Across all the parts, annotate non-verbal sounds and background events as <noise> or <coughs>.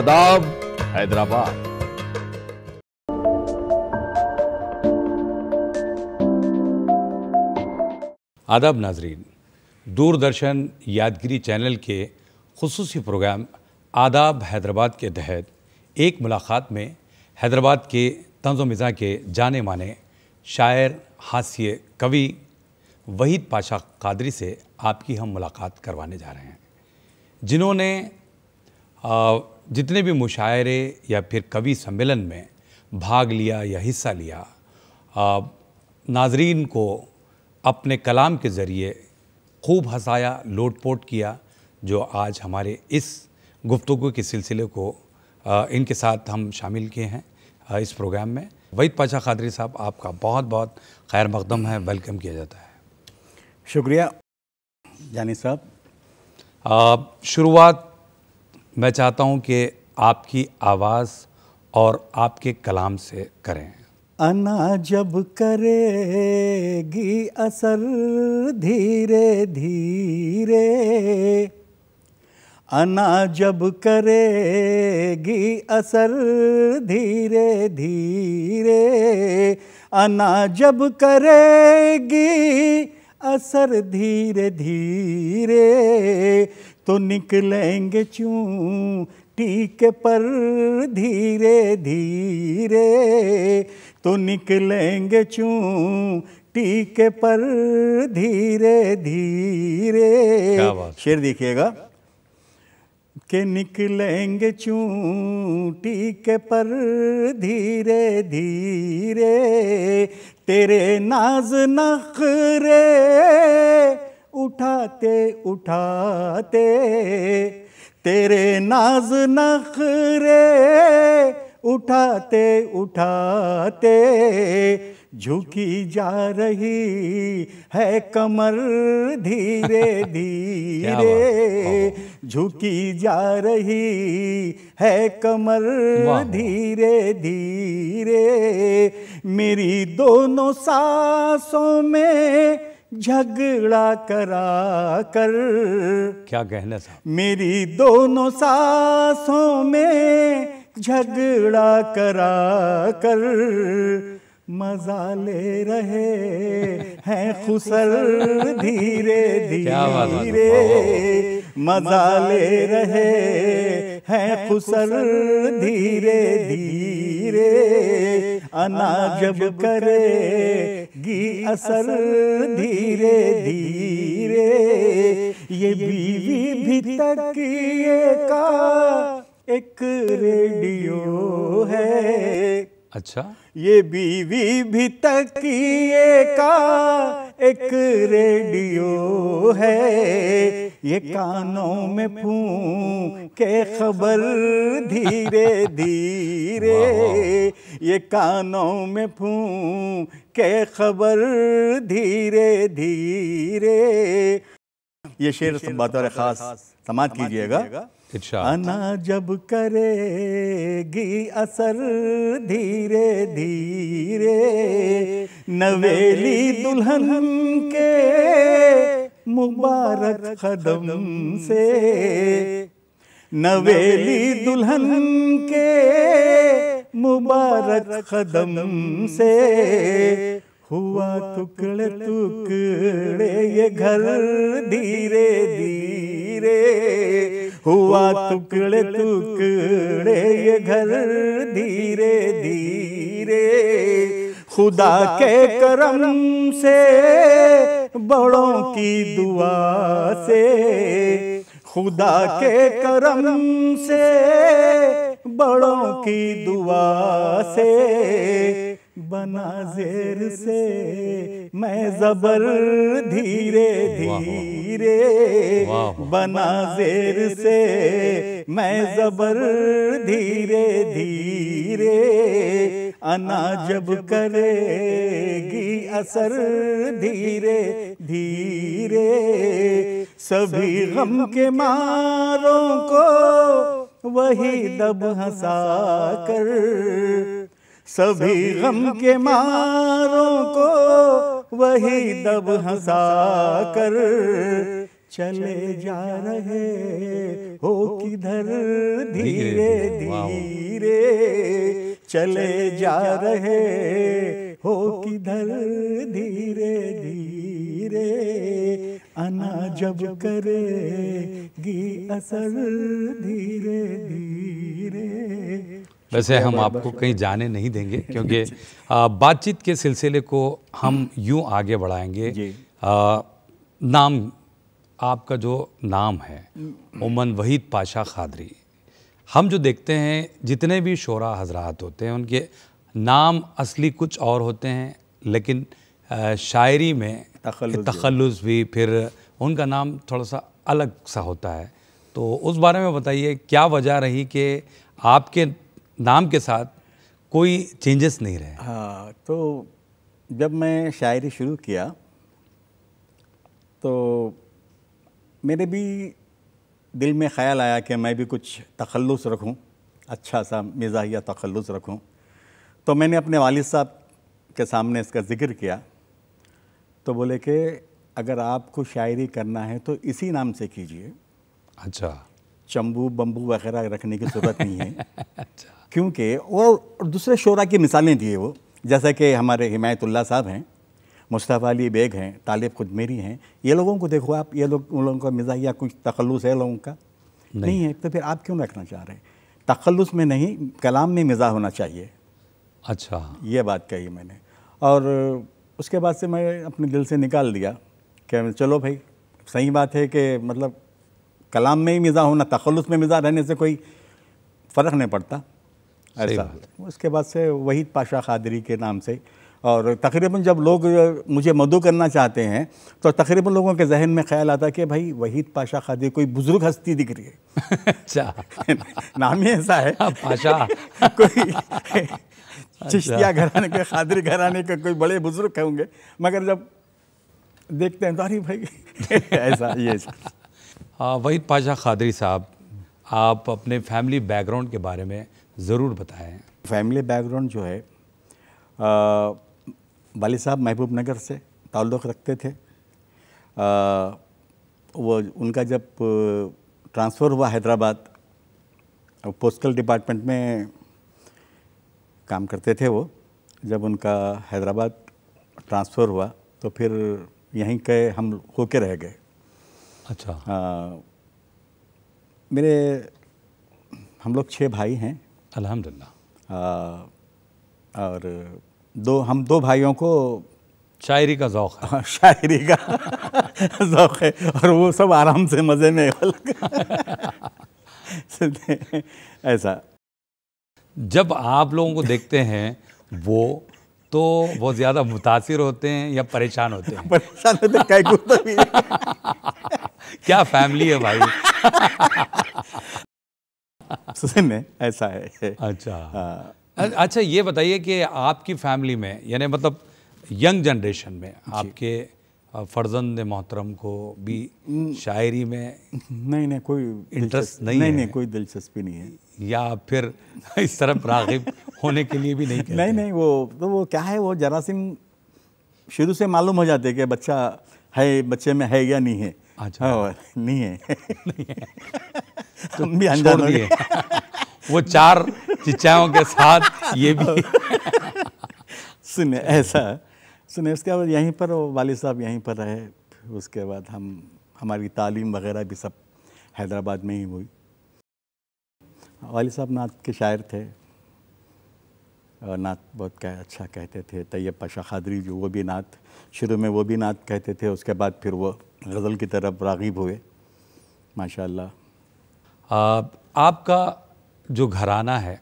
आदाब हैदराबाद आदाब नाजरीन दूरदर्शन यादगिरी चैनल के खसूस प्रोग्राम आदाब हैदराबाद के तहत एक मुलाकात में हैदराबाद के तंज मिज़ा के जाने माने शायर हास्य कवि वहीद पाशा कादरी से आपकी हम मुलाकात करवाने जा रहे हैं जिन्होंने जितने भी मुशायरे या फिर कवि सम्मेलन में भाग लिया या हिस्सा लिया नाजरीन को अपने कलाम के ज़रिए खूब हंसाया लोट पोट किया जो आज हमारे इस गुफ्तु के सिलसिले को इनके साथ हम शामिल किए हैं इस प्रोग्राम में वहीद पाशा खादरी साहब आपका बहुत बहुत खैर मकदम है वेलकम किया जाता है शुक्रिया जानी साहब शुरुआत मैं चाहता हूं कि आपकी आवाज़ और आपके कलाम से करें अना जब करेगी असर धीरे धीरे अना जब करेगी असर धीरे धीरे अना जब करेगी असर धीरे धीरे तो निकलेंगे चूंटी के पर धीरे धीरे तो निकलेंगे चू टीके पर धीरे धीरे शेर देखिएगा के निकलेंगे चूँ टीके पर धीरे धीरे तेरे नाज नखरे उठाते उठाते तेरे नाज नखरे उठाते उठाते झुकी जा रही है कमर धीरे <laughs> धीरे झुकी जा रही है कमर धीरे धीरे मेरी दोनों सांसों में झगड़ा करा कर क्या कहना था मेरी दोनों सासों में झगड़ा करा कर मजा ले रहे हैं खुसर धीरे तो धीरे मजा ले रहे हैं खुसर धीरे धीरे अना जब करेगी असर धीरे धीरे ये बीवी भी तकिए का एक रेडियो है अच्छा ये बीवी भी तकिए का एक रेडियो है ये कानों में फू के खबर धीरे धीरे ये कानों में फू के खबर धीरे धीरे ये शेर बात और ख़ास समाप्त कीजिएगा अना जब करेगी असर धीरे धीरे नवेली दुल्हन के मुबारक कदम से नवेली दुल्हन के मुबारक कदम से हुआ टुकड़े टुकड़े ये घर धीरे धीरे हुआ टुकड़े टुकड़े ये घर धीरे धीरे खुदा के करम से बड़ों की दुआ से खुदा के करम से बड़ों की दुआ से बना जेर से मैं जबर धीरे धीरे बना जेर से मैं जबर धीरे धीरे अना जब करेगी असर धीरे धीरे सभी गम के मारों को वही दब हंसा कर सभी गम के मारों को वही दब हंसा कर चले जा रहे हो किधर धीरे धीरे चले जा रहे हो किधर धीरे धीरे अना जब करेगी असर धीरे धीरे वैसे हम आपको कहीं जाने नहीं देंगे <laughs> क्योंकि बातचीत के सिलसिले को हम यूँ आगे बढ़ाएंगे नाम आपका जो नाम है उमन वहीद पाशा खादरी हम जो देखते हैं जितने भी शोरा हजरात होते हैं उनके नाम असली कुछ और होते हैं लेकिन शायरी में तखलस भी फिर उनका नाम थोड़ा सा अलग सा होता है तो उस बारे में बताइए क्या वजह रही कि आपके नाम के साथ कोई चेंजेस नहीं रहे हाँ तो जब मैं शायरी शुरू किया तो मेरे भी दिल में ख्याल आया कि मैं भी कुछ तखल्लुस रखूं अच्छा सा मिजाहिया तखल्लुस रखूं तो मैंने अपने वालिद साहब के सामने इसका ज़िक्र किया तो बोले कि अगर आपको शायरी करना है तो इसी नाम से कीजिए अच्छा चंबू बम्बू वगैरह रखने की ज़रूरत नहीं है <laughs> अच्छा क्योंकि और दूसरे शोरा की मिसालें दिए वो जैसा कि हमारे हिमायतुल्ला साहब हैं मुस्तफ़ा अली बेग हैं तालिब खुद मेरी हैं ये लोगों को देखो आप ये लोग उन लोगों का मिज़ा या कुछ तखलुस है लोगों का नहीं।, नहीं है तो फिर आप क्यों रखना चाह रहे हैं तखलुस में नहीं कलाम में मिजा होना चाहिए अच्छा ये बात कही मैंने और उसके बाद से मैं अपने दिल से निकाल दिया कि चलो भाई सही बात है कि मतलब कलाम में ही मिज़ा होना तखलुस में मिज़ा रहने से कोई फ़र्क नहीं पड़ता ऐसा उसके बाद से वहीद पाशा खादरी के नाम से और तकरीबन जब लोग मुझे मदु करना चाहते हैं तो तकरीबन लोगों के जहन में ख्याल आता है कि भाई वहीद पाशा खादरी कोई बुजुर्ग हस्ती दिख रही है अच्छा <laughs> नाम ही ऐसा है हाँ, पाशा <laughs> कोई अच्छा। चिश्तिया घराने के खादरी घराने के कोई बड़े बुजुर्ग होंगे मगर जब देखते हैं तो अरे भाई <laughs> ऐसा ये हाँ, वहीद पाशा खादरी साहब आप अपने फैमिली बैकग्राउंड के बारे में ज़रूर बताएं फैमिली बैकग्राउंड जो है वाली साहब महबूब नगर से ताल्लुक़ रखते थे आ, वो उनका जब ट्रांसफ़र हुआ हैदराबाद पोस्टल डिपार्टमेंट में काम करते थे वो जब उनका हैदराबाद ट्रांसफ़र हुआ तो फिर यहीं के हम होके रह गए अच्छा आ, मेरे हम लोग छः भाई हैं अल्हम्दुलिल्लाह और दो हम दो भाइयों को शायरी का ज़ौक़ है <laughs> शायरी का ज़ौक़ है और वो सब आराम से मज़े में <laughs> ऐसा जब आप लोगों को देखते हैं वो तो बहुत ज़्यादा मुतासर होते हैं या परेशान होते हैं <laughs> परेशान होते हैं क्या फैमिली है भाई ससुर <laughs> में ऐसा है अच्छा आ, अच्छा ये बताइए कि आपकी फैमिली में यानी मतलब यंग जनरेशन में आपके फर्जंद मोहतरम को भी शायरी में नहीं नहीं कोई इंटरेस्ट नहीं नहीं नहीं कोई दिलचस्पी नहीं है या फिर <laughs> इस तरफ रागिब होने के लिए भी नहीं नहीं नहीं वो तो वो क्या है वो जरासीम शुरू से मालूम हो जाते कि बच्चा है बच्चे में है या नहीं है अच्छा नहीं है नहीं है तो भी अनजान हो गए वो चार चिच्चाओं के साथ ये भी <laughs> सुने ऐसा सुने उसके बाद यहीं पर वाले वालिद साहब यहीं पर रहे उसके बाद हम हमारी तालीम वगैरह भी सब हैदराबाद में ही हुई वालिद साहब नाथ के शायर थे नात बहुत कह, अच्छा कहते थे तैयब पाशा खादरी जो वो भी नात शुरू में वो भी नात कहते थे उसके बाद फिर वो गज़ल की तरफ रागिब हुए माशा आपका जो घराना है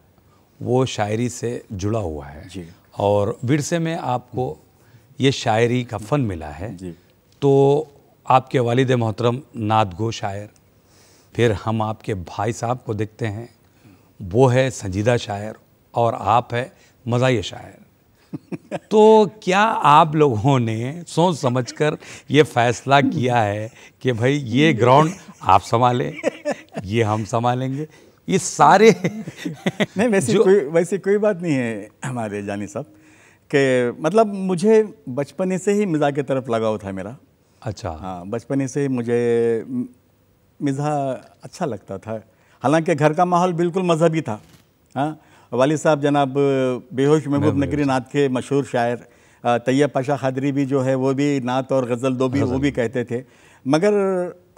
वो शायरी से जुड़ा हुआ है जी और विरसे में आपको ये शायरी का फ़न मिला है जी तो आपके वालद मोहतरम नात गो शायर फिर हम आपके भाई साहब को देखते हैं वो है संजीदा शायर और आप है मज़ाही शायर तो क्या आप लोगों ने सोच समझकर ये फैसला किया है कि भाई ये ग्राउंड आप संभालें ये हम संभालेंगे ये सारे नहीं वैसे कोई वैसे कोई बात नहीं है हमारे जानी साहब के मतलब मुझे बचपने से ही मिज़ा की तरफ लगाव था मेरा अच्छा हाँ बचपने से ही मुझे मिज़ा अच्छा लगता था हालांकि घर का माहौल बिल्कुल मजहबी था हाँ वाली साहब जनाब बेहोश महबूब नगरी नाथ के मशहूर शायर तैयब पाशा खादरी भी जो है वो भी नात और गज़ल दो भी वो भी कहते थे मगर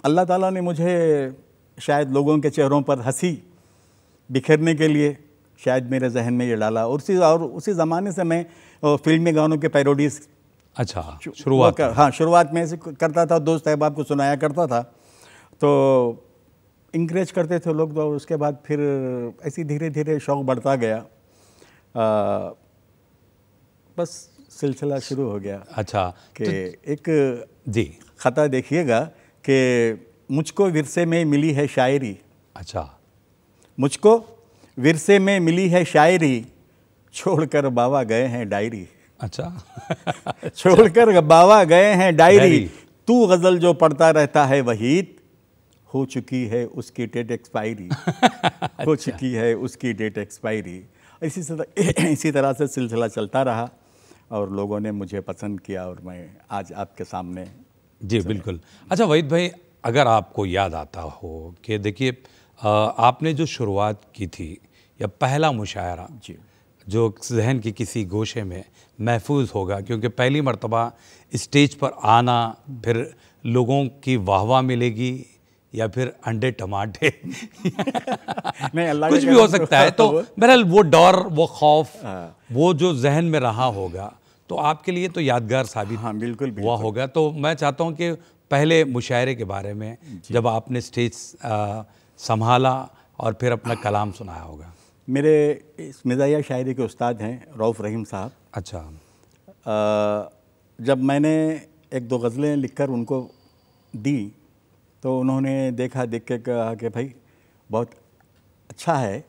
अल्लाह ताला ने मुझे शायद लोगों के चेहरों पर हंसी बिखरने के लिए शायद मेरे जहन में ये डाला और उसी और उसी ज़माने से मैं फिल्मी गानों के पैरोडीज़ अच्छा शुरुआत हाँ शुरुआत में ऐसे करता था दोस्त अहबाब को सुनाया करता था तो इंक्रेज करते थे लोग तो उसके बाद फिर ऐसी धीरे धीरे शौक़ बढ़ता गया आ, बस सिलसिला शुरू हो गया अच्छा कि तो, एक जी ख़ता देखिएगा कि मुझको विरसे में मिली है शायरी अच्छा मुझको विरसे में मिली है शायरी छोड़कर बाबा गए हैं डायरी अच्छा <laughs> छोड़कर बाबा गए हैं डायरी तू गज़ल जो पढ़ता रहता है वहीद हो चुकी है उसकी डेट एक्सपायरी <laughs> अच्छा। हो चुकी है उसकी डेट एक्सपायरी इसी तरह <coughs> इसी तरह से सिलसिला चलता रहा और लोगों ने मुझे पसंद किया और मैं आज आपके सामने जी बिल्कुल अच्छा वहीद भाई अगर आपको याद आता हो कि देखिए आपने जो शुरुआत की थी या पहला मुशायरा जी जो जहन की किसी गोशे में महफूज होगा क्योंकि पहली मरतबा स्टेज पर आना हम्म। फिर लोगों की वाहवा मिलेगी या फिर अंडे टमाटे नहीं अल्लाह कुछ भी हो सकता है हाँ, तो बहरहाल वो डर वो खौफ हाँ। वो जो जहन में रहा होगा तो आपके लिए तो यादगार साबित हाँ बिल्कुल, बिल्कुल हुआ होगा तो मैं चाहता हूँ कि पहले मुशायरे के बारे में जब आपने स्टेज संभाला और फिर अपना कलाम सुनाया होगा मेरे इस मिजाया शायरी के उस्ताद हैं रऊफ़ रहीम साहब अच्छा आ, जब मैंने एक दो गज़लें लिखकर उनको दी तो उन्होंने देखा देख के कहा कि भाई बहुत अच्छा है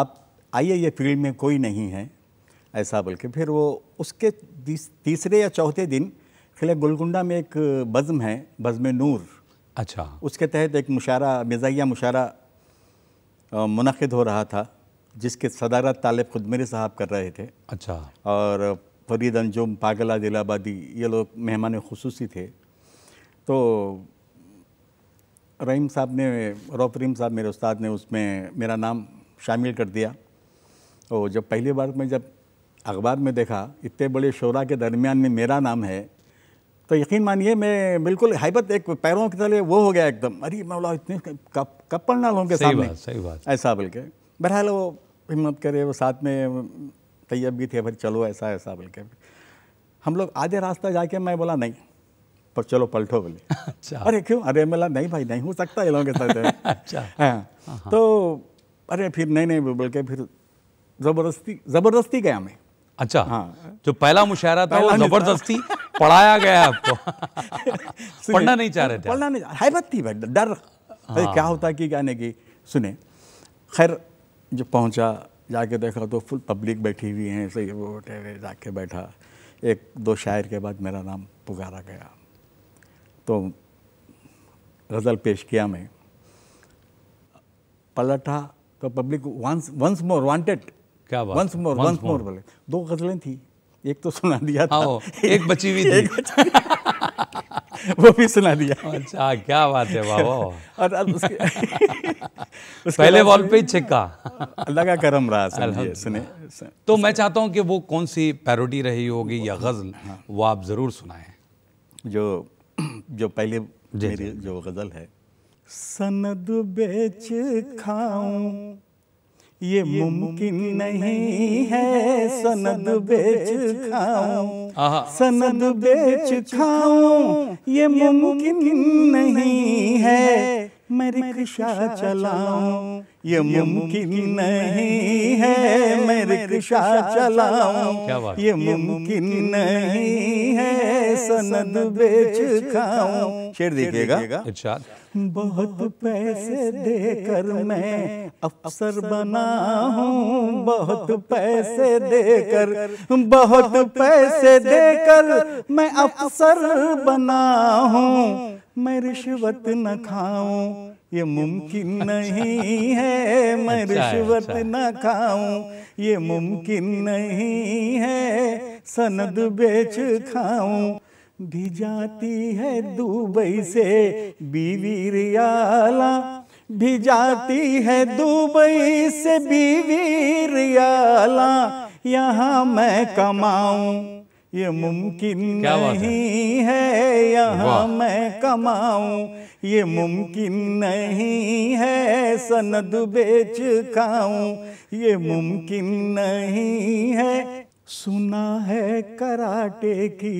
आप आइए ये फील्ड में कोई नहीं है ऐसा बोल के फिर वो उसके तीसरे या चौथे दिन खिले गोलकुंडा में एक बज़म है बज़म नूर अच्छा उसके तहत एक मुशारा मिजाइया मुशारा मुनद हो रहा था जिसके सदारत तालब खुद मेरे साहब कर रहे थे अच्छा और फरीद अंजुम पागला दिलाबादी ये लोग मेहमान खसूसी थे तो रहीम साहब ने रौफ रहीम साहब मेरे उस्ताद ने उसमें मेरा नाम शामिल कर दिया और जब पहली बार मैं जब अखबार में देखा इतने बड़े शोरा के दरमियान में मेरा नाम है तो यकीन मानिए मैं बिल्कुल हैबत एक पैरों के तले वो हो गया एकदम अरे मौला इतने कब कब पढ़ना लोगों के सामने बात, सही बात ऐसा बोल के बहरहाल वो हिम्मत करे वो साथ में तैयब भी थे भाई चलो ऐसा ऐसा बोल के हम लोग आधे रास्ता जाके मैं बोला नहीं पर चलो पलटो बोले <laughs> अच्छा अरे क्यों अरे मिला नहीं भाई नहीं हो सकता ये लोगों के साथ <laughs> अच्छा हाँ। हाँ, हाँ। तो अरे फिर नहीं नहीं बोल के फिर ज़बरदस्ती ज़बरदस्ती गया मैं अच्छा हाँ जो पहला मुशायरा था वो ज़बरदस्ती पढ़ाया गया आपको तो। <laughs> पढ़ना नहीं चाह रहे थे पढ़ना नहीं हैबत थी भाई डर हाँ। क्या होता कि गाने की सुने खैर जब पहुंचा जाके देखा तो फुल पब्लिक बैठी हुई है सही वो बैठे हुए जाके बैठा एक दो शायर के बाद मेरा नाम पुकारा गया तो गज़ल पेश किया मैं पलटा तो public once once more wanted क्या बात वंस मोर वंस मोर बोले दो गज़लें थी एक तो सुना दिया था हाँ, <laughs> एक बची हुई थी वो भी सुना दिया अच्छा क्या बात है वाह और अब उसके, <laughs> उसके पहले वॉल पे छिक्का लगा करम रहा सुने, सुने तो मैं चाहता हूँ कि वो कौन सी पैरोडी रही होगी या हाँ। गज़ल वो आप ज़रूर सुनाएं जो जो पहले मेरी जो गज़ल है सनद बेच खाऊं ये मुमकिन नहीं है सनद बेच खाऊं सनद बेच खाऊं ये मुमकिन नहीं है मेरी रिक्शा चलाऊं ये मुमकिन नहीं है मैं रिक्शा चलाऊं ये मुमकिन नहीं है सनद बेच खाऊं शेर देखिएगा अच्छा बहुत पैसे देकर मैं अफसर बना हूँ बहुत पैसे देकर बहुत पैसे देकर मैं अफसर बना हूँ मैं रिश्वत न खाऊं ये मुमकिन <laughs> नहीं है अच्छा मैं अच्छा रिश्वत न खाऊं ये मुमकिन नहीं है सनद बेच खाऊं भी जाती है दुबई से बीवी रियाला भी जाती है दुबई से बीवी रियाला यहाँ मैं कमाऊं ये मुमकिन नहीं है यहाँ मैं कमाऊं ये मुमकिन नहीं है सनद बेच खाऊं ये मुमकिन नहीं है सुना है कराटे की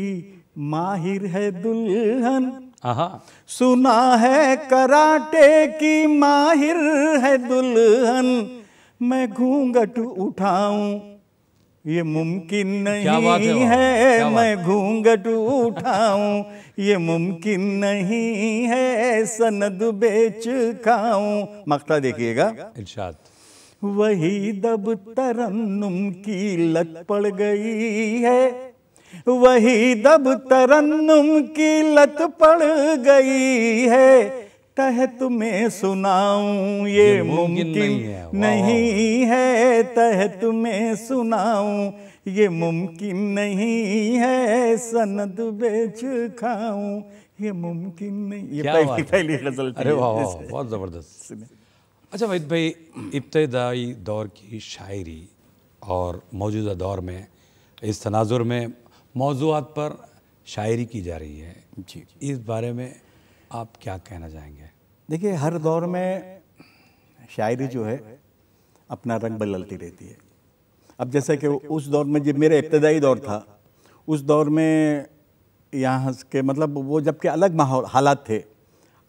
माहिर है दुल्हन आहा सुना है कराटे की माहिर है दुल्हन मैं घूंघट उठाऊं ये मुमकिन नहीं है, है मैं घूंघट उठाऊं ये मुमकिन नहीं है सनद बेच खाऊं मकता देखिएगा इर्शाद वही दब तरन्नुम की लत पड़ गई है वही दब तरन्नुम की लत पड़ गई है तह तुम्हें सुनाऊं ये, ये मुमकिन नहीं है, नहीं है सुनाऊ सुनाऊं ये मुमकिन नहीं है सनद बेच खाऊं ये मुमकिन नहीं ये पहली पहली गजल अरे वाह बहुत ज़बरदस्त अच्छा वहीद भाई इब्तदाई दौर की शायरी और मौजूदा दौर में इस तनाजुर में मौजूद पर शायरी की जा रही है जी इस बारे में आप क्या कहना चाहेंगे देखिए हर दौर में शायरी जो है अपना रंग बदलती रहती है अब जैसे कि उस दौर में जब मेरा इब्तदाई दौर था उस दौर में यहाँ के मतलब वो जबकि अलग माहौल हालात थे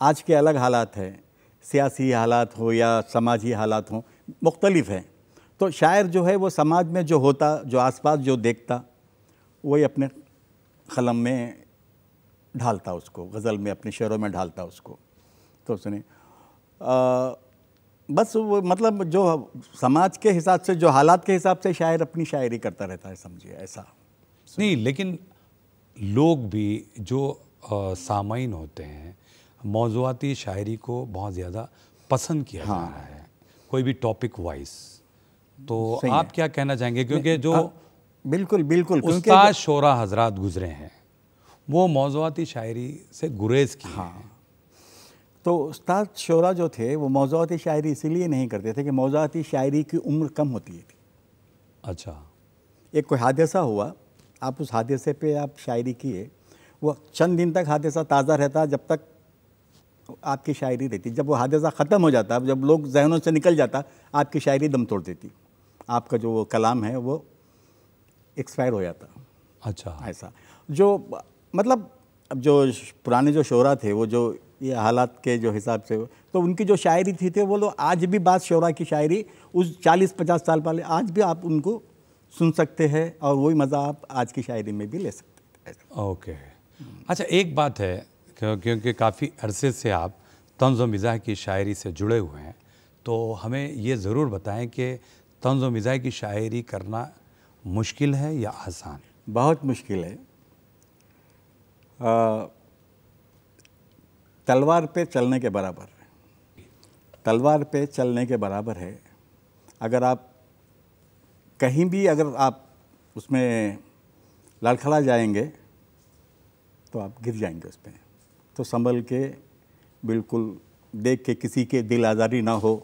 आज के अलग हालात हैं सियासी हालात हो या समाजी हालात हों मुख्तलिफ हैं तो शायर जो है वो समाज में जो होता जो आसपास जो देखता वही अपने कलम में ढालता उसको गज़ल में अपने शेरों में ढालता उसको तो उसने बस वो मतलब जो समाज के हिसाब से जो हालात के हिसाब से शायर अपनी शायरी करता रहता है समझिए ऐसा नहीं लेकिन लोग भी जो सामाइन होते हैं मौजूदी शायरी को बहुत ज़्यादा पसंद किया हाँ। जा रहा है कोई भी टॉपिक वाइज तो आप क्या कहना चाहेंगे क्योंकि जो आ, बिल्कुल बिल्कुल उस्ताद शोरा हजरात गुजरे हैं वो मौजूदी शायरी से गुरेज की हाँ। हैं तो उस्ताद शोरा जो थे वो मौज़ाती शायरी इसीलिए नहीं करते थे कि मौज़ाती शायरी की उम्र कम होती थी अच्छा एक कोई हादसा हुआ आप उस हादसे पे आप शायरी किए वो चंद दिन तक हादसा ताज़ा रहता जब तक आपकी शायरी रहती जब वो हादसा ख़त्म हो जाता जब लोग जहनों से निकल जाता आपकी शायरी दम तोड़ देती आपका जो कलाम है वो एक्सपायर हो जाता अच्छा ऐसा जो मतलब जो पुराने जो शोरा थे वो जो ये हालात के जो हिसाब से तो उनकी जो शायरी थी थे तो वो लोग आज भी बात शौरा की शायरी उस 40-50 साल पहले आज भी आप उनको सुन सकते हैं और वही मज़ा आप आज की शायरी में भी ले सकते हैं ओके अच्छा एक बात है क्योंकि काफ़ी अरसे से आप तंज मिज़ाह की शायरी से जुड़े हुए हैं तो हमें ये ज़रूर बताएं कि तंज मिज़ाह की शायरी करना मुश्किल है या आसान बहुत मुश्किल है आ, तलवार पे चलने के बराबर है तलवार पे चलने के बराबर है अगर आप कहीं भी अगर आप उसमें लड़खड़ा जाएंगे तो आप गिर जाएंगे उस पर तो संभल के बिल्कुल देख के किसी के दिल आज़ारी ना हो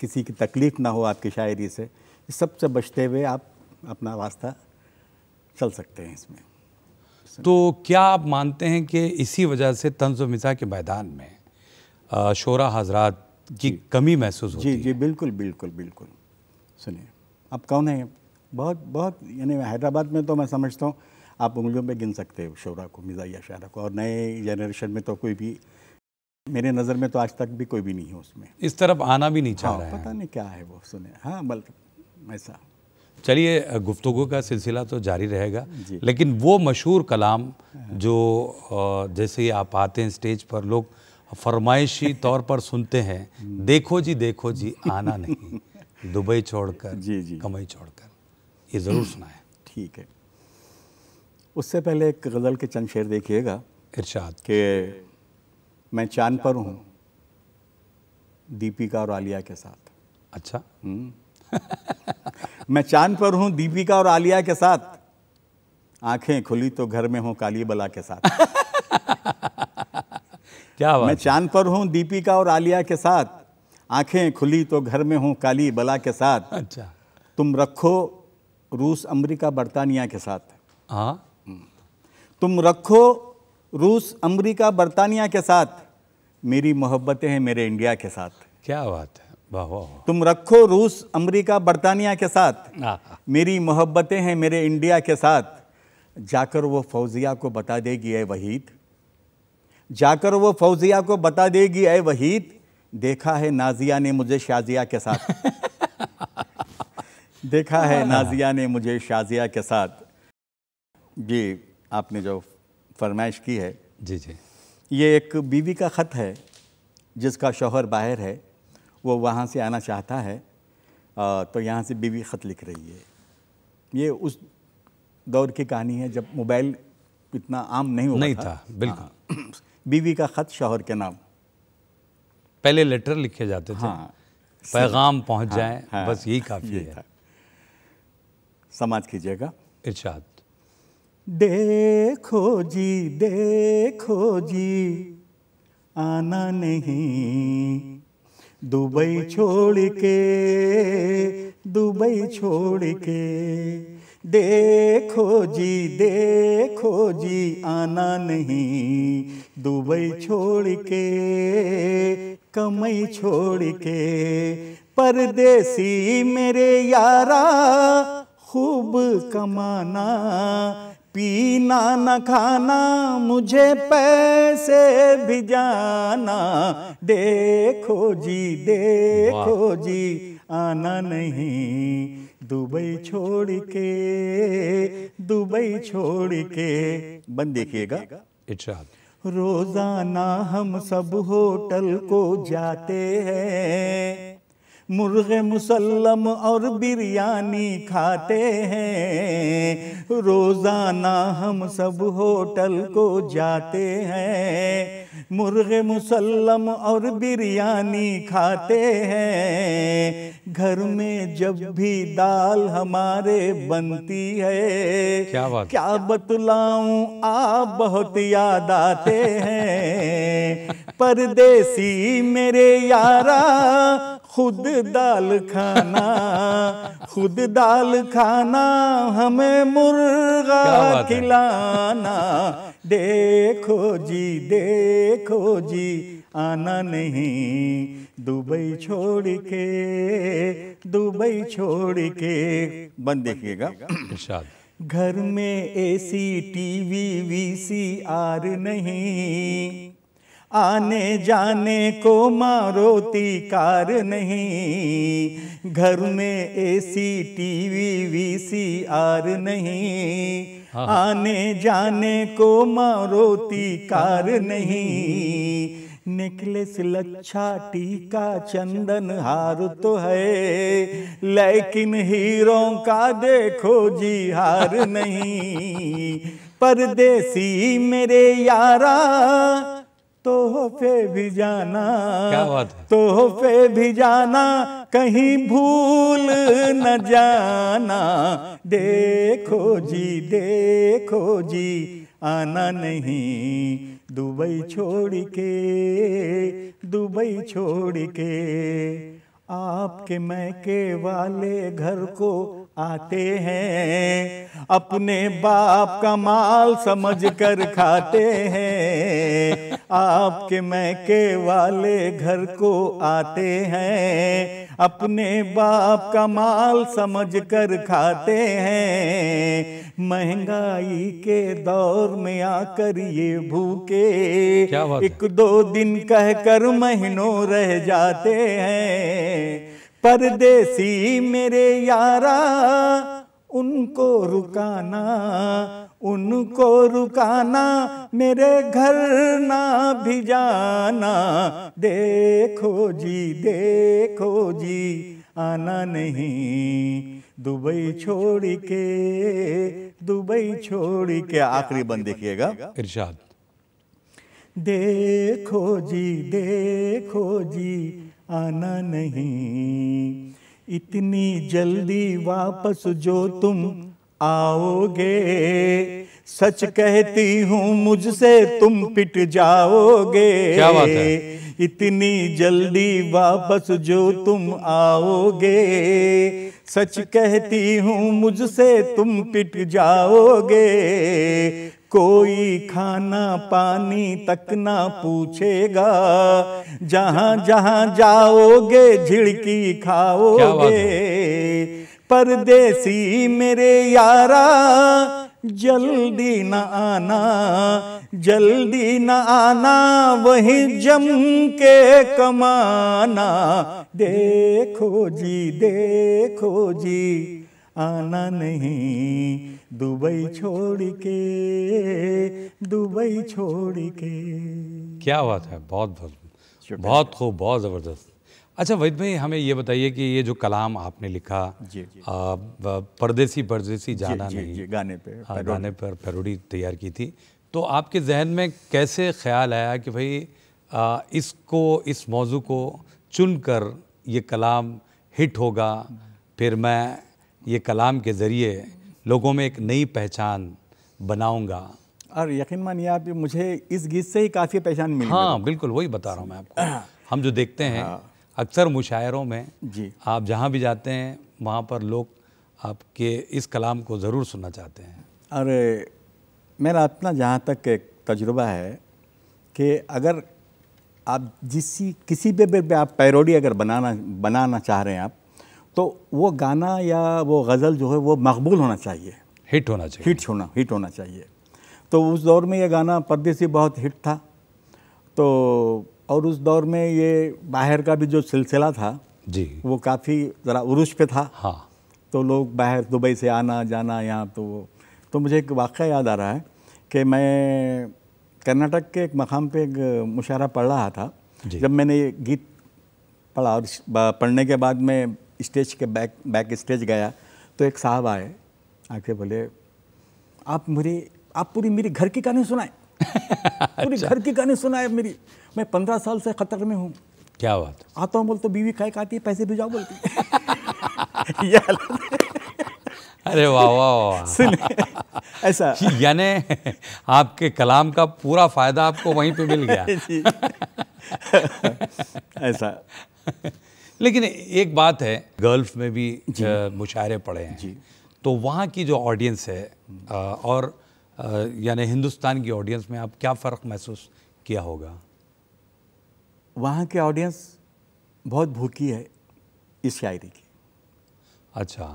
किसी की तकलीफ़ ना हो आपकी शायरी से इस सब से बचते हुए आप अपना रास्ता चल सकते हैं इसमें तो क्या आप मानते हैं कि इसी वजह से तंज व मिज़ा के मैदान में शोरा हजरा की कमी महसूस होती जी जी बिल्कुल बिल्कुल बिल्कुल सुनिए आप कौन हैं बहुत बहुत यानी हैदराबाद में तो मैं समझता हूँ आप उंगलियों पर गिन सकते हो शोरा को मिज़ाइया शारा को और नए जनरेशन में तो कोई भी मेरे नज़र में तो आज तक भी कोई भी नहीं है उसमें इस तरफ आना भी नहीं चाह हाँ, रहा है पता नहीं क्या है वो सुने हाँ बल ऐसा चलिए गुफ्तु का सिलसिला तो जारी रहेगा लेकिन वो मशहूर कलाम जो जैसे ही आप आते हैं स्टेज पर लोग फरमाइशी <laughs> तौर पर सुनते हैं देखो जी देखो जी आना नहीं दुबई छोड़कर जी जी कमई छोड़कर ये ज़रूर सुनाए ठीक है उससे पहले एक गज़ल के चंद शेर देखिएगा इरशाद के मैं चांद पर हूँ दीपिका और आलिया के साथ अच्छा हम्म। <laughs> मैं चांद पर हूं दीपिका और आलिया के साथ आंखें खुली तो घर में हूं काली बला के साथ <laughs> क्या मैं चांद पर हूं दीपिका और आलिया के साथ आंखें खुली तो घर में हूं काली बला के साथ अच्छा तुम रखो रूस अमेरिका बर्तानिया के साथ आ? हाँ। हम्म। तुम रखो रूस अमेरिका बर्तानिया के साथ मेरी मोहब्बतें हैं मेरे इंडिया के साथ क्या बात है तुम रखो रूस अमेरिका बर्तानिया के साथ मेरी मोहब्बतें हैं मेरे इंडिया के साथ जाकर वो फौजिया को बता देगी ए वहीद जाकर वो फौजिया को बता देगी ए वहीद देखा है नाजिया ने मुझे शाजिया के साथ <laughs> देखा है नाजिया ने मुझे शाजिया के साथ जी आपने जो फरमाइश की है जी जी ये एक बीवी का ख़त है जिसका शोहर बाहर है वो वहाँ से आना चाहता है तो यहाँ से बीवी ख़त लिख रही है ये उस दौर की कहानी है जब मोबाइल इतना आम नहीं हो नहीं था, था बिल्कुल हाँ। <clears throat> बीवी का ख़त शोहर के नाम पहले लेटर लिखे जाते थे हाँ, पैगाम पहुँच हाँ, जाए हाँ, बस यही काफ़ी है समाज कीजिएगा इर्शाद देखो जी देखो जी आना नहीं दुबई छोड़ के दुबई छोड़ के देखो जी देखो जी आना नहीं दुबई छोड़ के कमई छोड़ के परदेसी मेरे यारा खूब कमाना पीना न खाना मुझे पैसे भी जाना देखो जी देखो जी आना नहीं दुबई छोड़ के दुबई छोड़ के बंद देखिएगा रोजाना हम सब होटल को जाते हैं मुर्गे मुसलम और बिरयानी खाते हैं रोज़ाना हम सब होटल को जाते हैं मुर्गे मुसलम और बिरयानी खाते हैं घर में जब भी दाल हमारे बनती है क्या बात क्या बतलाऊं आप बहुत याद आते हैं परदेसी मेरे यारा खुद दाल खाना खुद दाल खाना हमें मुर्गा खिलाना देखो जी देखो जी आना नहीं दुबई छोड़ के दुबई छोड़ के बंद देखिएगा घर में एसी टीवी वीसीआर नहीं आने जाने को मारोती कार नहीं घर में एसी टीवी वीसीआर नहीं हाँ। आने जाने को मारोती कार नहीं नेकलेस लच्छा टीका चंदन हार तो है लेकिन हीरो का देखो जी हार नहीं परदेसी मेरे यारा तोहफे भी जाना तोहफे भी जाना कहीं भूल न जाना देखो जी देखो जी आना नहीं दुबई छोड़ के दुबई छोड़ के आपके मैके वाले घर को आते हैं अपने बाप का माल समझ कर खाते हैं आपके मैके वाले घर को आते हैं अपने बाप का माल समझ कर खाते हैं महंगाई के दौर में आकर ये भूखे एक दो दिन कहकर महीनों रह जाते हैं परदेसी मेरे यारा उनको रुकाना उनको रुकाना मेरे घर ना भी जाना देखो जी देखो जी आना नहीं दुबई छोड़ के दुबई छोड़ के आखिरी बंद देखिएगा इरशाद देखो जी देखो जी आना नहीं इतनी जल्दी वापस जो तुम आओगे सच कहती हूँ मुझसे तुम पिट जाओगे क्या बात है? इतनी जल्दी वापस जो तुम आओगे सच कहती हूँ मुझसे तुम पिट जाओगे कोई खाना पानी तक ना पूछेगा जहाँ जहाँ जाओगे झिड़की खाओगे परदेसी मेरे यारा जल्दी न आना जल्दी न आना वही जम के कमाना देखो जी देखो जी आना नहीं दुबई छोड़ के दुबई छोड़ के क्या बात है बहुत बहुत बहुत खूब बहुत ज़बरदस्त अच्छा वैद भाई हमें ये बताइए कि ये जो कलाम आपने लिखा परदेसी परदेसी जाना जी, नहीं जी, गाने पे आ, हाँ, गाने पर पैरोडी तैयार की थी तो आपके जहन में कैसे ख्याल आया कि भाई आ, इसको इस मौजू को चुन कर ये कलाम हिट होगा फिर मैं ये कलाम के ज़रिए लोगों में एक नई पहचान बनाऊंगा और यकीन मानिए आप मुझे इस गीत से ही काफ़ी पहचान मिली हाँ बिल्कुल वही बता रहा हूँ मैं आपको <clears throat> हम जो देखते हैं हाँ। अक्सर मुशायरों में जी आप जहाँ भी जाते हैं वहाँ पर लोग आपके इस कलाम को ज़रूर सुनना चाहते हैं अरे मेरा अपना जहाँ तक एक तजुर्बा है कि अगर आप जिस किसी भी आप पैरोडी अगर बनाना बनाना चाह रहे हैं आप तो वो गाना या वो गज़ल जो है वो मकबूल होना चाहिए हिट होना चाहिए हिट होना हिट होना चाहिए तो उस दौर में ये गाना परदेसी बहुत हिट था तो और उस दौर में ये बाहर का भी जो सिलसिला था जी वो काफ़ी ज़रा उर्स पे था हाँ तो लोग बाहर दुबई से आना जाना यहाँ तो वो तो मुझे एक वाक़ याद आ रहा है कि मैं कर्नाटक के एक मकाम पे एक मुशारा पढ़ रहा था जब मैंने ये गीत पढ़ा और पढ़ने के बाद मैं स्टेज के बैक बैक स्टेज गया तो एक साहब आए आके बोले आप मेरी आप पूरी मेरी घर की कहानी सुनाएं पूरी अच्छा। घर की गाने सुना है मेरी मैं पंद्रह साल से खतर में हूँ क्या बात आता हूँ बोल तो बीवी खाए खाती है पैसे भिजाओ बोलती <laughs> अरे वाह वाह सुन ऐसा <laughs> यानी आपके कलाम का पूरा फायदा आपको वहीं पे मिल गया <laughs> ऐसा लेकिन एक बात है गल्फ में भी मुशायरे पड़े हैं तो वहाँ की जो ऑडियंस है और यानी हिंदुस्तान की ऑडियंस में आप क्या फ़र्क महसूस किया होगा वहाँ के ऑडियंस बहुत भूखी है इस शायरी की अच्छा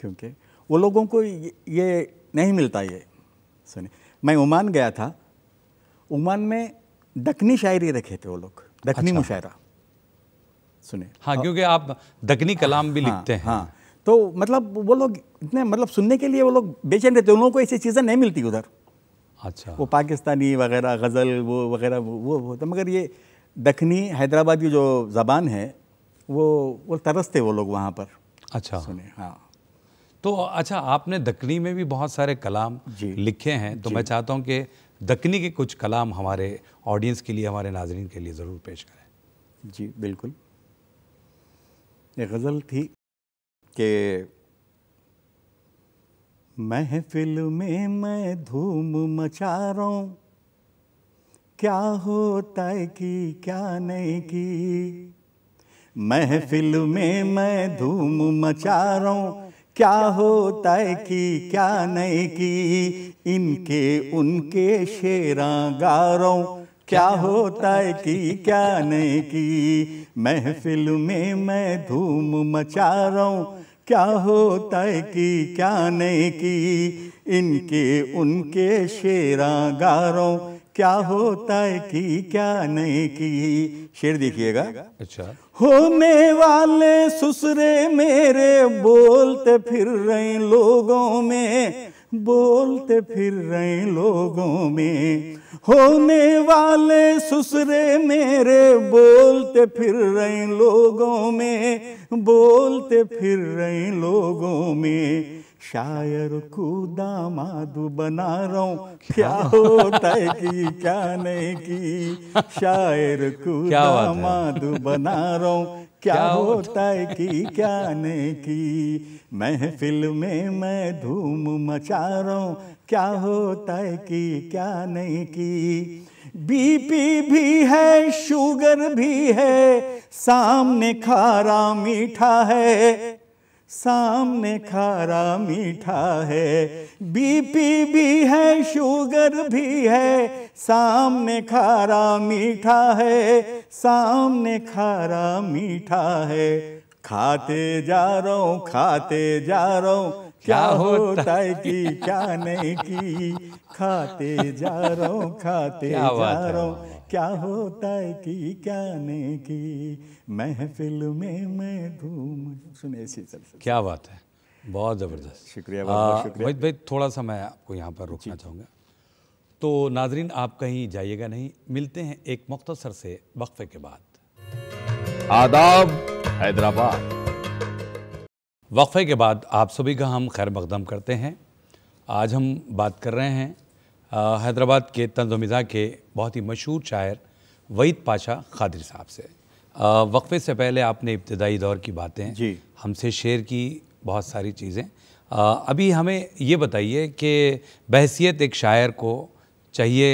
क्योंकि वो लोगों को ये, ये नहीं मिलता ये सुने मैं ओमान गया था ओमान में दखनी शायरी रखे थे वो लोग दखनी अच्छा। मुशायरा सुने हाँ क्योंकि आप दखनी कलाम भी हाँ, लिखते हाँ, हैं हाँ तो मतलब वो लोग इतने मतलब सुनने के लिए वो लोग बेचैन रहते उन लोगों को ऐसी चीज़ें नहीं मिलती उधर अच्छा वो पाकिस्तानी वगैरह गज़ल वो वगैरह वो होता तो मगर ये दखनी हैदराबादी जो ज़बान है वो वो तरसते वो लोग वहाँ पर अच्छा सुने हाँ तो अच्छा आपने दखनी में भी बहुत सारे कलाम लिखे हैं तो मैं चाहता हूँ कि दखनी के कुछ कलाम हमारे ऑडियंस के लिए हमारे नाजरन के लिए ज़रूर पेश करें जी बिल्कुल ये गज़ल थी कि महफिल में मैं धूम मचा रहा हूँ क्या होता है कि क्या नहीं की महफिल में मैं धूम मचा रहा हूँ क्या होता है कि क्या नहीं की इनके उनके शेरा गारो क्या होता है कि क्या नहीं की महफिल में मैं धूम मचा रहा हूँ क्या होता है कि क्या नहीं की इनके उनके शेरागारों क्या होता है कि क्या नहीं की शेर देखिएगा अच्छा होने वाले ससुरे मेरे बोलते फिर रहे लोगों में बोलते फिर रहे लोगों में होने वाले ससुरे मेरे बोलते फिर रहे लोगों में बोलते फिर रहे लोगों में शायर को दामाद बना रहा हूँ क्या होता है कि क्या नहीं की शायर <laughs> को दामाद बना रहा हूँ क्या होता है कि क्या नहीं की महफिल में मैं धूम मचा रहा हूँ क्या होता है कि क्या नहीं की बीपी भी है शुगर भी है सामने खारा मीठा है सामने खारा मीठा है बीपी भी है शुगर भी है सामने खारा मीठा है सामने खारा मीठा है खाते जा रहा हूँ खाते जा रहा हूँ क्या होता है कि क्या नहीं की खाते जा रहा हूँ खाते जा रहा हूँ क्या होता है कि क्या ने की महफिल में मैं धूम सुने क्या बात है बहुत ज़बरदस्त शुक्रिया बहुत शुक्रिया भाई भाई थोड़ा सा मैं आपको यहाँ पर रोकना चाहूँगा तो नाजरीन आप कहीं जाइएगा नहीं मिलते हैं एक मख्तसर से वक्फे के बाद आदाब हैदराबाद वक्फे के बाद आप सभी का हम खैर मकदम करते हैं आज हम बात कर रहे हैं हैदराबाद के तंजुमिज़ा के बहुत ही मशहूर शायर वहीद पाशा खादिर साहब से वक्फे से पहले आपने इब्तदाई दौर की बातें हमसे शेयर की बहुत सारी चीज़ें अभी हमें ये बताइए कि बहसीत एक शायर को चाहिए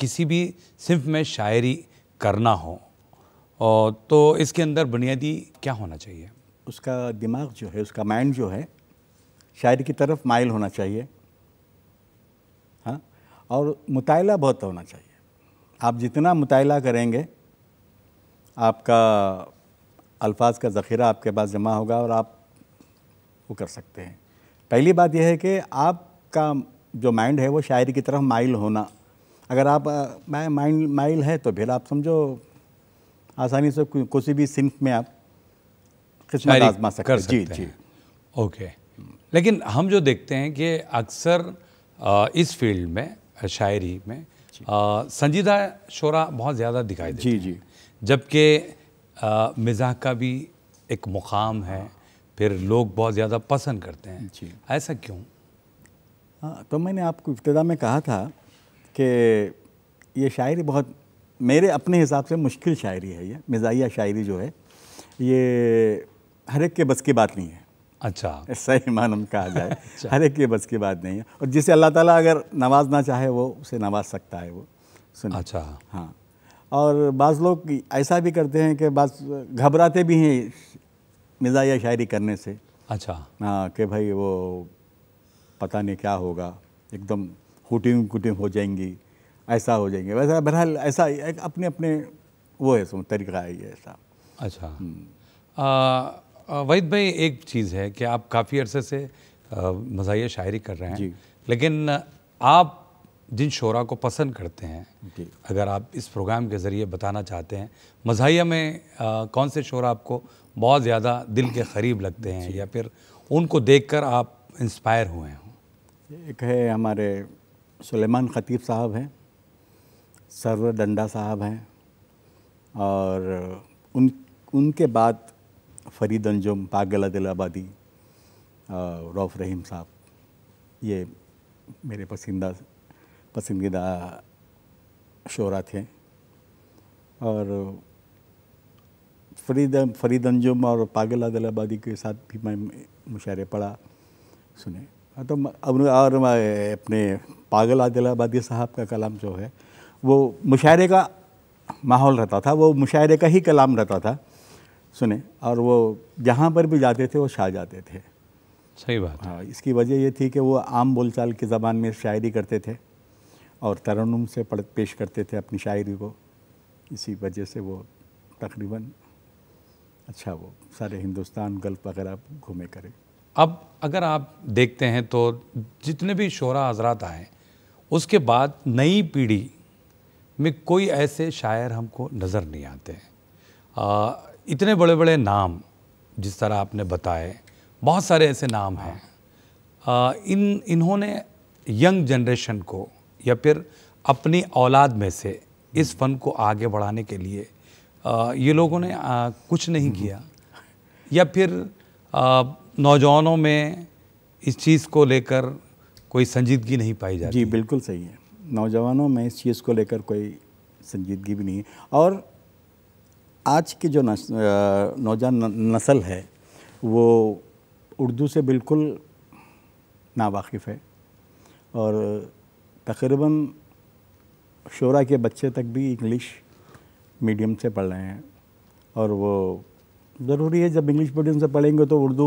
किसी भी सिंफ में शायरी करना हो और तो इसके अंदर बुनियादी क्या होना चाहिए उसका दिमाग जो है उसका माइंड जो है शायरी की तरफ माइल होना चाहिए और मुताला बहुत होना चाहिए आप जितना मुताला करेंगे आपका अल्फाज का ज़ख़ीरा आपके पास जमा होगा और आप वो कर सकते हैं पहली बात यह है कि आपका जो माइंड है वो शायरी की तरफ माइल होना अगर आप माइंड माइल है तो फिर आप समझो आसानी से किसी भी सिंफ में आप किस्मत आजमा सकते कर सकते जी जी ओके लेकिन हम जो देखते हैं कि अक्सर इस फील्ड में शायरी में संजीदा शोरा बहुत ज़्यादा दिखाई दे जी जी जबकि मिजाह का भी एक मुकाम है हाँ। फिर लोग बहुत ज़्यादा पसंद करते हैं जी ऐसा क्यों हाँ तो मैंने आपको इब्तदा में कहा था कि ये शायरी बहुत मेरे अपने हिसाब से मुश्किल शायरी है ये मिजाइया शायरी जो है ये हर एक के बस की बात नहीं है अच्छा सही उनका कहा जाए <laughs> अच्छा। हर एक के बस की बात नहीं है और जिसे अल्लाह ताला अगर नवाजना चाहे वो उसे नवाज सकता है वो सुन अच्छा हाँ और बाज़ लोग ऐसा भी करते हैं कि बस घबराते भी हैं मिजा या शायरी करने से अच्छा हाँ कि भाई वो पता नहीं क्या होगा एकदम हुटिंग कुटिंग हो जाएंगी ऐसा हो जाएंगे वैसा बहरहाल ऐसा अपने अपने वो है सो तरीका है ऐसा अच्छा हम्म। वहीद भाई एक चीज़ है कि आप काफ़ी अरसे से मजा शायरी कर रहे हैं लेकिन आप जिन शोरा को पसंद करते हैं अगर आप इस प्रोग्राम के ज़रिए बताना चाहते हैं मजाया में आ, कौन से शोरा आपको बहुत ज़्यादा दिल के करीब लगते हैं या फिर उनको देखकर आप इंस्पायर हुए हों एक है हमारे सुलेमान ख़तीब साहब हैं सरवर डंडा साहब हैं और उन उनके बाद फरीद अंजुम पागल दिलाबादी रौफ रहीम साहब ये मेरे पसंदा पसंदीदा शोरा थे और फरीद फरीद अंजुम और पागल आबादी के साथ भी मैं मुशारे पढ़ा सुने हाँ, तो अब और अपने पागल आदिलाबादी साहब का कलाम जो है वो मुशायरे का माहौल रहता था वो मुशायरे का ही कलाम रहता था सुने और वो जहाँ पर भी जाते थे वो शाह जाते थे सही बात हाँ इसकी वजह ये थी कि वो आम बोलचाल की ज़बान में शायरी करते थे और तरन्नुम से पढ़ पेश करते थे अपनी शायरी को इसी वजह से वो तकरीबन अच्छा वो सारे हिंदुस्तान गल्फ वगैरह घूमे करें अब अगर आप देखते हैं तो जितने भी शोरा हजरात आए उसके बाद नई पीढ़ी में कोई ऐसे शायर हमको नज़र नहीं आते हैं इतने बड़े बड़े नाम जिस तरह आपने बताए बहुत सारे ऐसे नाम हैं आ, इन इन्होंने यंग जनरेशन को या फिर अपनी औलाद में से इस फ़न को आगे बढ़ाने के लिए आ, ये लोगों ने आ, कुछ नहीं किया या फिर नौजवानों में इस चीज़ को लेकर कोई संजीदगी नहीं पाई जाती जी बिल्कुल सही है नौजवानों में इस चीज़ को लेकर कोई संजीदगी भी नहीं है और आज की जो नौजवान नस्ल है वो उर्दू से बिल्कुल नावाकिफ़ है और तकरीबन शोरा के बच्चे तक भी इंग्लिश मीडियम से पढ़ रहे हैं और वो ज़रूरी है जब इंग्लिश मीडियम से पढ़ेंगे तो उर्दू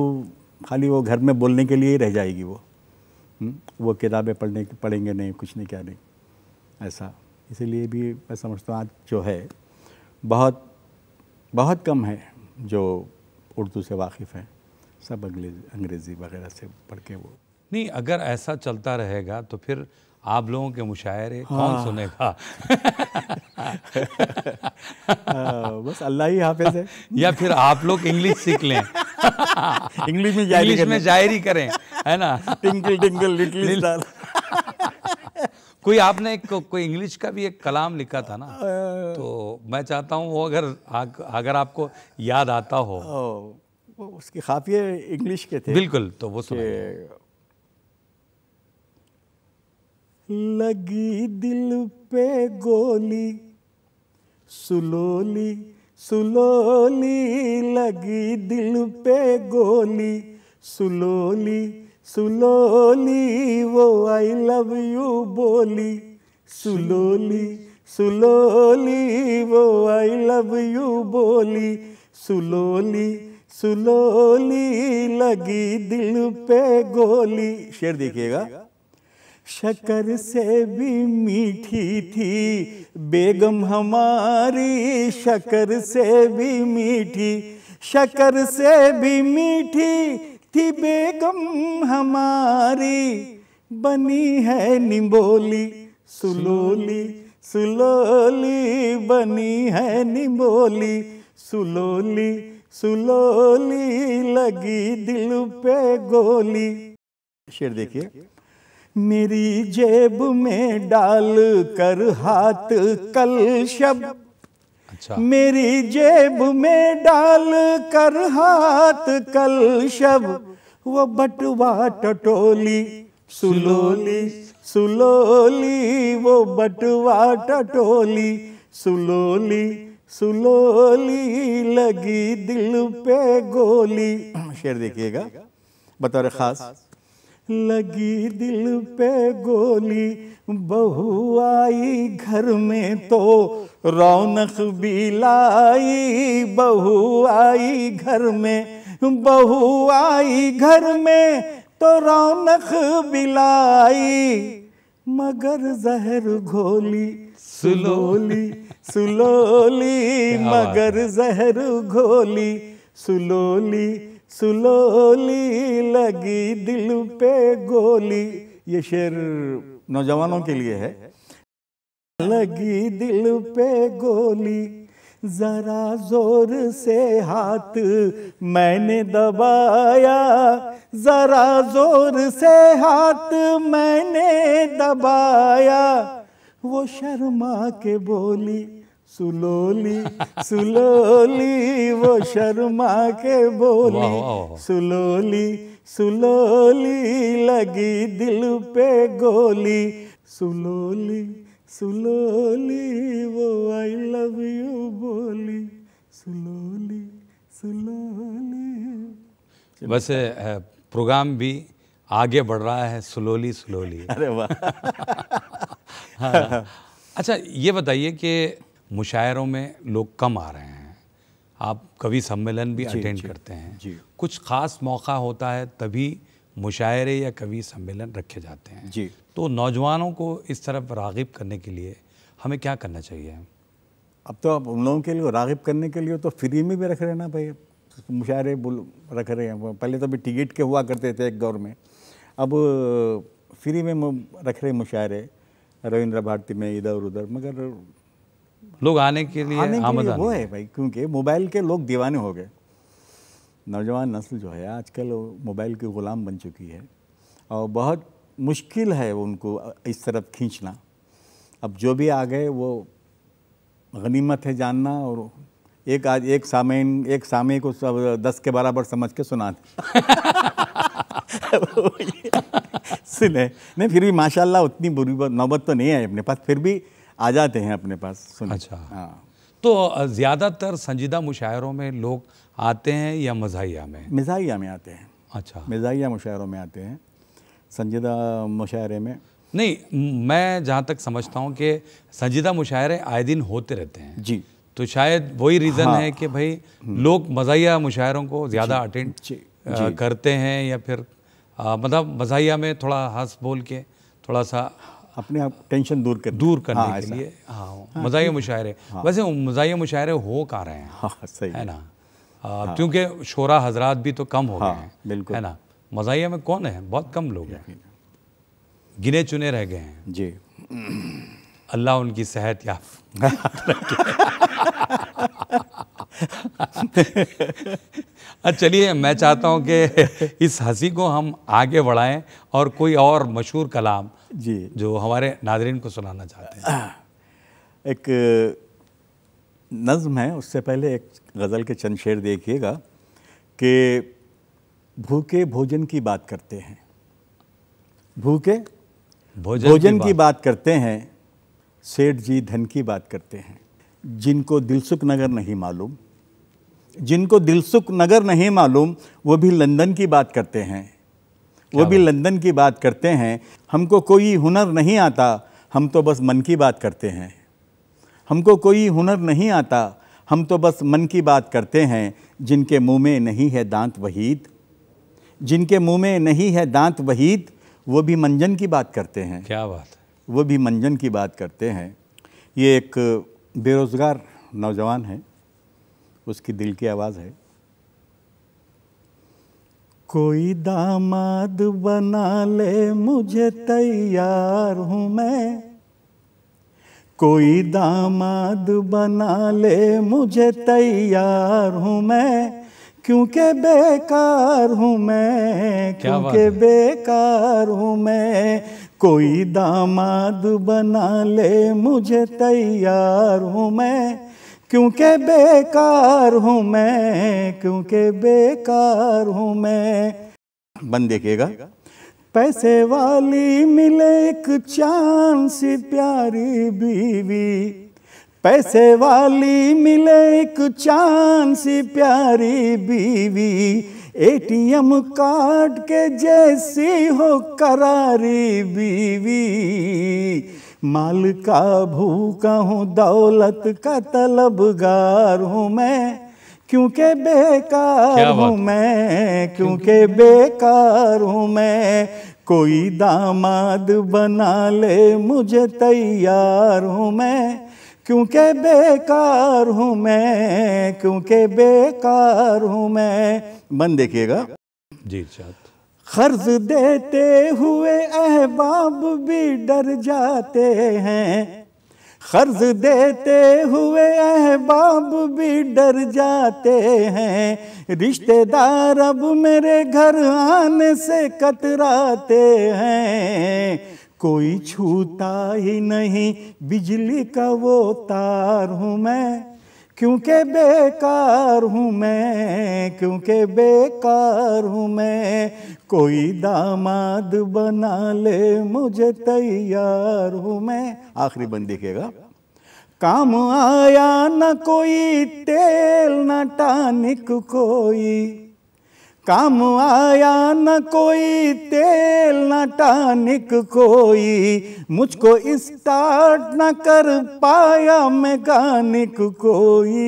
खाली वो घर में बोलने के लिए ही रह जाएगी वो हम्म, वो किताबें पढ़ने पढ़ेंगे नहीं कुछ नहीं क्या नहीं ऐसा इसीलिए भी मैं समझता हूँ आज जो है बहुत बहुत कम है जो उर्दू से वाकिफ़ हैं सब अंग्रेज़ी वगैरह से पढ़ के वो नहीं अगर ऐसा चलता रहेगा तो फिर आप लोगों के मुशायरे हाँ। कौन सुनेगा <laughs> हाँ, बस अल्लाह ही हाफिज है या फिर आप लोग इंग्लिश सीख लें इंग्लिश में जायरी इंग्लिश में करें है ना टिंकल टिंकल लिटिल <laughs> कोई आपने को, कोई इंग्लिश का भी एक कलाम लिखा था ना तो मैं चाहता हूँ वो अगर आ, अगर आपको याद आता हो वो उसके खाफिये इंग्लिश के थे बिल्कुल तो वो सुनिए लगी दिल पे गोली सुलोली सुलोली लगी दिल पे गोली सुलोली सुलोली वो आई लव यू बोली सुलोली सुलोली वो आई लव यू बोली सुलोली सुलोली लगी दिल पे गोली शेर देखिएगा शकर से भी मीठी थी बेगम हमारी शकर से भी मीठी शकर से भी मीठी थी बेगम हमारी बनी है निम्बोली सुलोली सुलोली बनी है निम्बोली सुलोली सुलोली लगी दिल पे गोली शेर देखिए मेरी जेब में डाल कर हाथ कल शब्द अच्छा। मेरी जेब में डाल कर हाथ कल शब वो बटवा टटोली सुलोली सुलोली वो बटवा टटोली सुलोली सुलोली लगी दिल पे गोली शेर देखिएगा बतौर खास लगी दिल पे गोली बहू आई घर में तो रौनक भी लाई बहू आई घर में बहू आई घर में तो रौनक बिलाई मगर जहर घोली सुलोली सुलोली मगर जहर घोली सुलोली सुलोली लगी दिल पे गोली ये शेर नौजवानों के लिए है लगी दिल पे गोली जरा जोर से हाथ मैंने दबाया जरा जोर से हाथ मैंने दबाया वो शर्मा के बोली सुलोली सुलोली वो शर्मा के बोली सुलोली सुलोली लगी दिल पे गोली सुलोली सुलोली वो आई लव यू बोली सुलोली सुलोली बस प्रोग्राम भी आगे बढ़ रहा है स्लोली स्लोली अरे वाह हाँ। अच्छा ये बताइए कि मुशायरों में लोग कम आ रहे हैं आप कवि सम्मेलन भी अटेंड करते हैं कुछ ख़ास मौका होता है तभी मुशायरे या कवि सम्मेलन रखे जाते हैं जी तो नौजवानों को इस तरफ रागिब करने के लिए हमें क्या करना चाहिए अब तो आप उन लोगों के लिए रागिब करने के लिए तो फ्री में भी रख रहे हैं ना भाई मुशायरे बुल रख रहे हैं पहले तो अभी टिकट के हुआ करते थे एक दौर में अब फ्री में रख रहे मुशायरे रविंद्र भारती में इधर उधर मगर लोग आने के लिए आने के लिए वो है भाई क्योंकि मोबाइल के लोग दीवाने हो गए नौजवान नस्ल जो है आजकल मोबाइल की ग़ुलाम बन चुकी है और बहुत मुश्किल है उनको इस तरफ खींचना अब जो भी आ गए वो गनीमत है जानना और एक आज एक सामेन एक सामे को सब दस के बराबर समझ के सुना <laughs> सुने नहीं फिर भी माशाल्लाह उतनी बुरी नौबत तो नहीं आई अपने पास फिर भी आ जाते हैं अपने पास सुनने अच्छा हाँ तो ज़्यादातर संजीदा मुशायरों में लोग आते हैं या मज़ाहिया में मिजाया में आते हैं अच्छा मज़ाहिया मुशायरों में आते हैं संजीदा मुशायरे में नहीं मैं जहाँ तक समझता हूँ कि संजीदा मुशायरे आए दिन होते रहते हैं जी तो शायद वही रीज़न हाँ, है कि भाई हम्म। लोग मज़ाहिया मुशायरों को ज़्यादा अटेंड करते हैं या फिर आ, मतलब मज़ाहिया में थोड़ा हंस बोल के थोड़ा सा अपने आप टेंशन दूर कर दूर करने हाँ, के लिए हाँ, हाँ, हाँ। मुशायरे हाँ, वैसे मजा मुशायरे हो का रहे हैं हाँ, सही है ना हाँ, क्योंकि शोरा हजरात भी तो कम हो हाँ, गए हैं बिल्कुल है ना मजा में कौन है बहुत कम लोग हैं गिने चुने रह गए हैं जी अल्लाह उनकी सेहत याफ <laughs> <laughs> अच्छा, चलिए मैं चाहता हूँ कि इस हंसी को हम आगे बढ़ाएं और कोई और मशहूर कलाम जी जो हमारे नादरीन को सुनाना चाहते हैं <clears throat> एक नज़म है उससे पहले एक गज़ल के चंद शेर देखिएगा कि भूखे भोजन की बात करते हैं भूखे भोजन, भोजन की, बात। की बात करते हैं सेठ जी धन की बात करते हैं जिनको दिलसुख नगर नहीं मालूम जिनको दिलसुख नगर नहीं मालूम वो भी लंदन की बात करते हैं वो भी लंदन की बात करते हैं हमको कोई हुनर नहीं आता हम तो बस मन की बात करते हैं हमको कोई हुनर नहीं आता हम तो बस मन की बात करते हैं जिनके मुंह में नहीं है दांत वहीद जिनके मुंह में नहीं है दांत वहीद वो भी मंजन की बात करते हैं क्या बात है वो भी मंजन की बात करते हैं ये एक बेरोज़गार नौजवान है उसकी दिल की आवाज़ है कोई दामाद बना ले मुझे तैयार हूँ मैं कोई दामाद बना ले मुझे तैयार हूँ मैं क्योंकि बेकार हूँ मैं क्योंकि बेकार हूँ मैं कोई दामाद बना ले मुझे तैयार हूँ मैं क्योंकि बेकार हूँ मैं क्योंकि बेकार हूँ मैं बन देखिएगा पैसे वाली मिले एक चांद सी प्यारी बीवी पैसे वाली मिले एक चांद सी प्यारी बीवी एटीएम कार्ड के जैसी हो करारी बीवी माल का भूखा हूँ दौलत का तलबगार हूँ मैं क्योंकि बेकार हूँ मैं क्योंकि बेकार हूँ मैं कोई दामाद बना ले मुझे तैयार हूँ मैं क्योंकि बेकार हूँ मैं क्योंकि बेकार हूँ मैं मन देखिएगा जी चाहत कर्ज देते हुए अहबाब भी डर जाते हैं कर्ज देते हुए अहबाब भी डर जाते हैं रिश्तेदार अब मेरे घर आने से कतराते हैं कोई छूता ही नहीं बिजली का वो तार हूँ मैं क्योंकि बेकार हूँ मैं क्योंकि बेकार हूँ मैं कोई दामाद बना ले मुझे तैयार हूँ मैं आखिरी बंद देखेगा काम आया न कोई तेल ना टानिक कोई काम आया न कोई तेल न टानिक कोई मुझको स्टार्ट न कर पाया मैकानिक कोई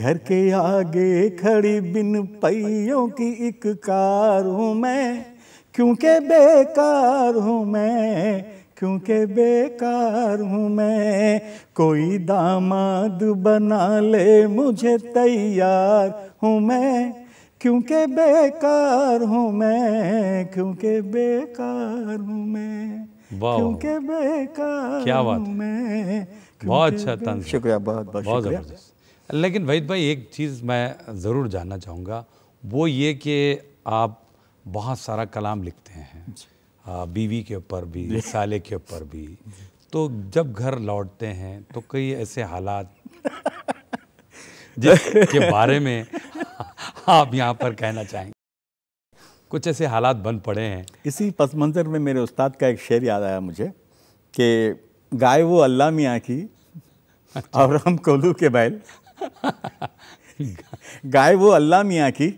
घर के आगे खड़ी बिन पहियों की एक कार हूँ मैं क्योंकि बेकार हूँ मैं क्योंकि बेकार हूँ मैं कोई दामाद बना ले मुझे तैयार हूँ मैं क्योंकि बेकार हूँ मैं क्योंकि बेकार हूँ मैं क्योंकि बेकार क्या बात मैं बहुत अच्छा तंज शुक्रिया बहुत बहुत बहुत ज़बरदस्त लेकिन वहीद भाई एक चीज़ मैं ज़रूर जानना चाहूँगा वो ये कि आप बहुत सारा कलाम लिखते हैं आ, बीवी के ऊपर भी साले के ऊपर भी तो जब घर लौटते हैं तो कई ऐसे हालात जिसके बारे में आप यहाँ पर कहना चाहेंगे कुछ ऐसे हालात बन पड़े हैं इसी पस मंज़र में मेरे उस्ताद का एक शेर याद आया मुझे कि गाय वो अल्लाह मियाँ की अच्छा। और हम कोलू के बैल गाय वो अल्लाह मियाँ की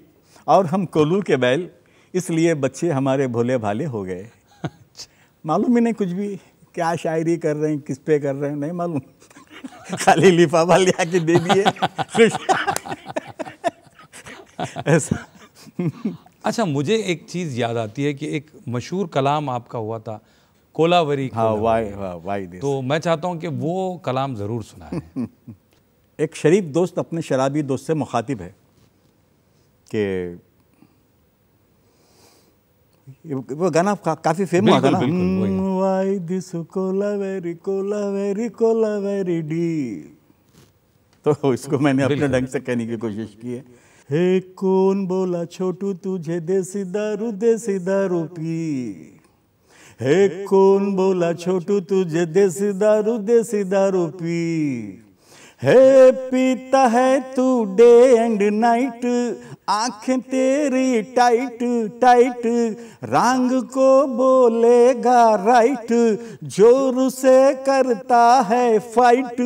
और हम कोलू के बैल इसलिए बच्चे हमारे भोले भाले हो गए अच्छा। मालूम ही नहीं कुछ भी क्या शायरी कर रहे हैं किस पे कर रहे हैं नहीं मालूम खाली लिफाफा ले आके दे दिए अच्छा मुझे एक चीज़ याद आती है कि एक मशहूर कलाम आपका हुआ था कोलावरी हाँ वाई हाँ वाई तो मैं चाहता हूँ कि वो कलाम ज़रूर सुनाए <laughs> एक शरीफ दोस्त अपने शराबी दोस्त से मुखातिब है कि वो गाना का, काफी फेमस था ना why this kolaveri kolaveri kolaveri di तो इसको मैंने अपने ढंग से कहने की कोशिश की है हे कौन बोला छोटू तुझे देसी दारू देसी दारू पी हे कौन बोला छोटू तुझे देसी दारू देसी दारू पी है पीता है तू डे एंड नाइट आंखें तेरी टाइट टाइट रंग को बोलेगा राइट जोर से करता है फाइट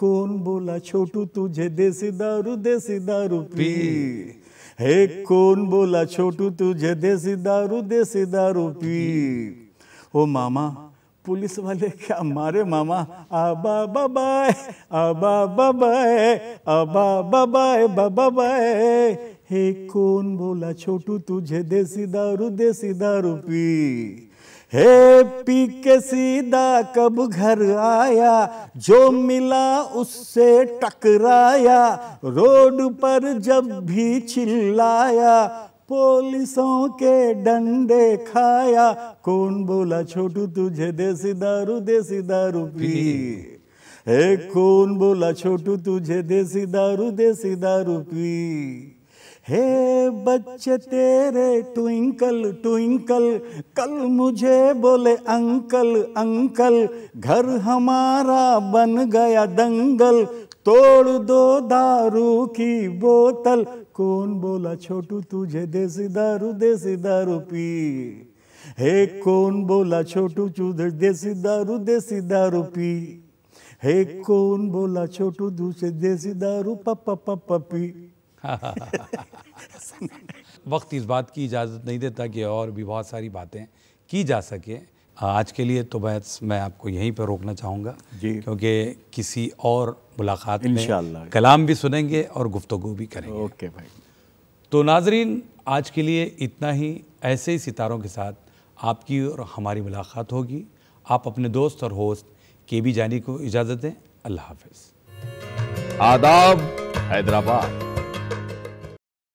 कौन बोला छोटू तुझे देसी दारू देसी दारू पी हे कौन बोला छोटू तुझे देसी दारू देसी दारू पी ओ मामा पुलिस वाले क्या मारे मामा आबा बाबाए आबा बाबाए आबा बाबाए बाबा बाए हे कौन बोला छोटू तुझे देसी दारू देसी दारू पी हे पी के सीधा कब घर आया जो मिला उससे टकराया रोड पर जब भी चिल्लाया पुलिसों के डंडे खाया कौन बोला छोटू तुझे देसी दारू देसी दारू पी हे कौन बोला छोटू तुझे देसी दारू देसी दारू पी हे बच्चे तेरे ट्विंकल ट्विंकल कल मुझे बोले अंकल अंकल घर हमारा बन गया दंगल तोड़ दो दारू की बोतल कौन बोला छोटू तुझे देसी दारू देसी दारू पी हे कौन बोला छोटू चूध देसी दारू देसी दारू पी हे कौन बोला छोटू दूसरे देसी दारू पप्पा पप्पा पी <laughs> वक्त इस बात की इजाज़त नहीं देता कि और भी बहुत सारी बातें की जा सके आज के लिए तो बस मैं आपको यहीं पर रोकना चाहूँगा क्योंकि किसी और मुलाकात में कलाम भी सुनेंगे और गुफ्तगु भी करेंगे ओके भाई तो नाजरीन आज के लिए इतना ही ऐसे ही सितारों के साथ आपकी और हमारी मुलाकात होगी आप अपने दोस्त और होस्ट के बी जानी को इजाज़त दें अल्लाह हाफ आदाब हैदराबाद